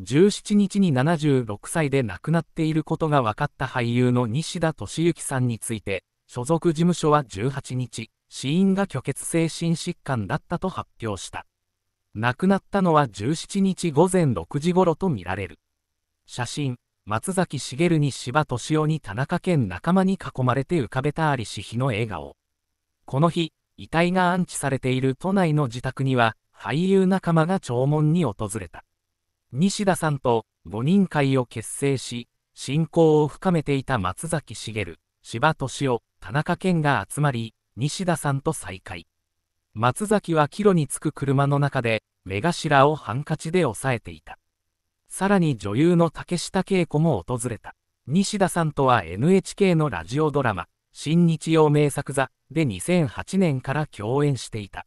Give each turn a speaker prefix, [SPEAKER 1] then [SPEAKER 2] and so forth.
[SPEAKER 1] 17日に76歳で亡くなっていることが分かった俳優の西田敏行さんについて、所属事務所は18日、死因が虚血性心疾患だったと発表した。亡くなったのは17日午前6時ごろとみられる。写真、松崎しげるに芝敏夫に田中健仲間に囲まれて浮かべたありし日の笑顔。この日、遺体が安置されている都内の自宅には、俳優仲間が弔問に訪れた。西田さんと5人会を結成し、親交を深めていた松崎しげる、柴敏夫、田中健が集まり、西田さんと再会。松崎は帰路に着く車の中で、目頭をハンカチで押さえていた。さらに女優の竹下恵子も訪れた。西田さんとは NHK のラジオドラマ、新日曜名作座で2008年から共演していた。